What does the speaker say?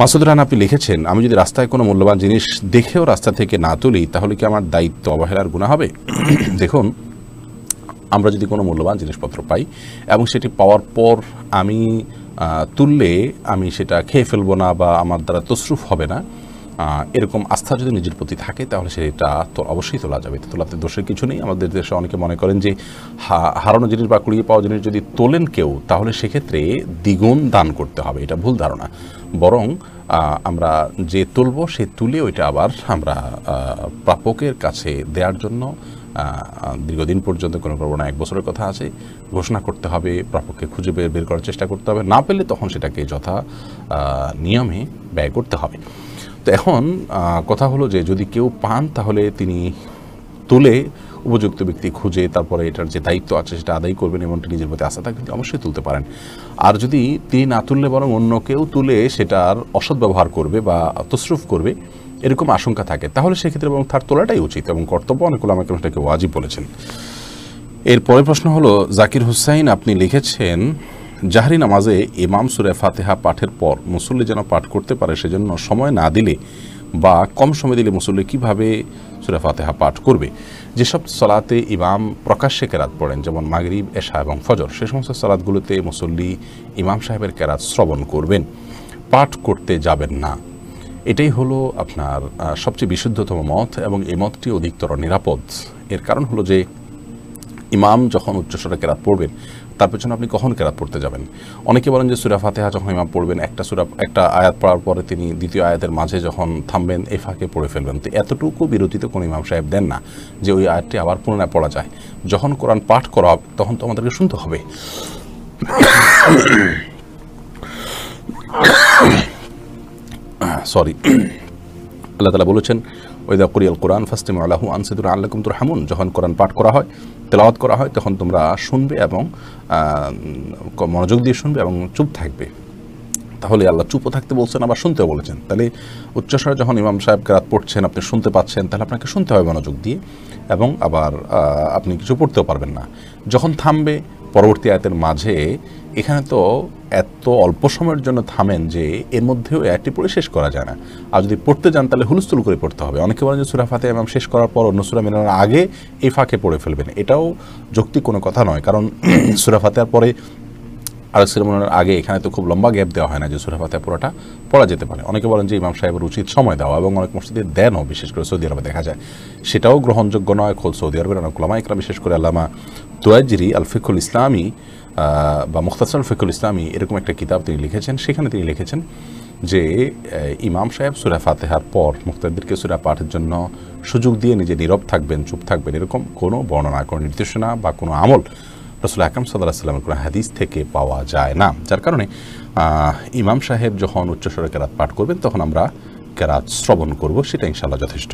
Masud run আপনি লিখেছেন আমি যদি রাস্তায় কোনো মূল্যবান জিনিস দেখেও রাস্তা থেকে না তুলি তাহলে কি আমার দায়িত্ব অবহেলার গুণা হবে দেখুন আমরা যদি কোনো মূল্যবান জিনিসপত্র পাই এবং সেটি পাওয়ার পর আমি তুললে আমি সেটা খেয়ে ফেলবো না বা আমার দ্বারা তসরুফ হবে না এরকম আস্থা যদি নিজের প্রতি থাকে তাহলে সেটা তো অবশ্যই তোলা যাবে তোলাতে দোষের কিছু নেই আমাদের দেশে অনেকে মনে করেন যে হারানো জিনিস বা কুড়িয়ে পাওয়া জিনিস যদি তোলেন কেউ তাহলে সেক্ষেত্রে দ্বিগুণ দান করতে হবে এটা ভুল ধারণা বরং আমরা যে তুলব সে তুলে ওইটা আবার আমরা প্রাপকের কাছে দেওয়ার জন্য দীর্ঘদিন পর্যন্ত কোনো করবো না এক বছরের কথা আছে ঘোষণা করতে হবে প্রাপককে খুঁজে বের বের করার চেষ্টা করতে হবে না পেলে তখন সেটাকে যথা নিয়মে ব্যয় করতে হবে তো এখন কথা হলো যে যদি কেউ পান তাহলে তিনি তুলে উপযুক্ত ব্যক্তি খুঁজে তারপরে এটার যে দায়িত্ব আছে সেটা আদায় করবেন এমনটা নিজের প্রতি আশা থাকলে অবশ্যই তুলতে পারেন আর যদি তিনি না তুললে বরং অন্য কেউ তুলে সেটার অসৎ ব্যবহার করবে বা তসরুফ করবে এরকম আশঙ্কা থাকে তাহলে সেক্ষেত্রে এবং তার তোলাটাই উচিত এবং কর্তব্য অনেকগুলো আমাকে সেটাকে ওয়াজিব বলেছেন এরপরের প্রশ্ন হলো জাকির হুসাইন আপনি লিখেছেন জাহারি নামাজে ইমাম সুরে ফাতেহা পাঠের পর মুসল্লি যেন পাঠ করতে পারে সেজন্য সময় না দিলে বা কম সময় দিলে মুসল্লি কীভাবে সুরা ফাতেহা পাঠ করবে যেসব সলাতে ইমাম প্রকাশ্যে কেরাত পড়েন যেমন মাগরিব এশা এবং ফজর সে সমস্ত সলাদগুলোতে মুসল্লি ইমাম সাহেবের কেরাত শ্রবণ করবেন পাঠ করতে যাবেন না এটাই হলো আপনার সবচেয়ে বিশুদ্ধতম মত এবং এই মতটি অধিকতর নিরাপদ এর কারণ হলো যে ইমাম যখন উচ্চস্বরে কেরাত পড়বেন তার পেছনে আপনি কখন কেরাত পড়তে যাবেন অনেকে বলেন যে সুরা ফাতেহা যখন ইমাম পড়বেন একটা সুরা একটা আয়াত পড়ার পরে তিনি দ্বিতীয় আয়াতের মাঝে যখন থামবেন এ ফাঁকে পড়ে ফেলবেন তো এতটুকু বিরতিতে কোনো ইমাম সাহেব দেন না যে ওই আয়াতটি আবার পুনরায় পড়া যায় যখন কোরআন পাঠ করা হবে তখন তো আমাদেরকে শুনতে হবে সরি আল্লাহ তালা বলেছেন ওইদা কুরিয়াল কোরআন ফাস্টিম আল্লাহ আনসিদুর আল্লাহ কুমতুর হামুন যখন কোরআন পাঠ করা হয় তেলাওয়াত করা হয় তখন তোমরা শুনবে এবং মনোযোগ দিয়ে শুনবে এবং চুপ থাকবে তাহলে আল্লাহ চুপও থাকতে বলছেন আবার শুনতেও বলেছেন তাহলে উচ্চস্বরে যখন ইমাম সাহেব রাত পড়ছেন আপনি শুনতে পাচ্ছেন তাহলে আপনাকে শুনতে হবে মনোযোগ দিয়ে এবং আবার আপনি কিছু পড়তেও পারবেন না যখন থামবে পরবর্তী আয়াতের মাঝে এখানে তো এত অল্প সময়ের জন্য থামেন যে এর মধ্যেও একটি পড়ে শেষ করা যায় না আর যদি পড়তে যান তাহলে হুলস্থুল করে পড়তে হবে অনেকে বলেন যে সুরা ফাতে শেষ করার পর অন্য সুরা মেলানোর আগে এই ফাঁকে পড়ে ফেলবেন এটাও যৌক্তিক কোনো কথা নয় কারণ সুরা ফাতে পরে আর সিরমনের আগে এখানে তো খুব লম্বা গ্যাপ দেওয়া হয় না যে সুরা ফাতে পুরোটা পড়া যেতে পারে অনেকে বলেন যে ইমাম সাহেবের উচিত সময় দেওয়া এবং অনেক মসজিদে দেনও বিশেষ করে সৌদি আরবে দেখা যায় সেটাও গ্রহণযোগ্য নয় খোল সৌদি আরবের অনেক লামা একরা বিশেষ করে আল্লামা তোয়াজিরি আল ফিকুল ইসলামী বা মুখতাসল ফিকুল ইসলামী এরকম একটা কিতাব তিনি লিখেছেন সেখানে তিনি লিখেছেন যে ইমাম সাহেব সুরা ফাতেহার পর মুক্তাদেরকে সুরা পাঠের জন্য সুযোগ দিয়ে নিজে নীরব থাকবেন চুপ থাকবেন এরকম কোনো বর্ণনা কোনো নির্দেশনা বা কোনো আমল রসুল আকরম সাল্লাহ সাল্লামের কোনো হাদিস থেকে পাওয়া যায় না যার কারণে ইমাম সাহেব যখন উচ্চস্বরে কেরাত পাঠ করবেন তখন আমরা কেরাত শ্রবণ করব সেটা ইনশাল্লাহ যথেষ্ট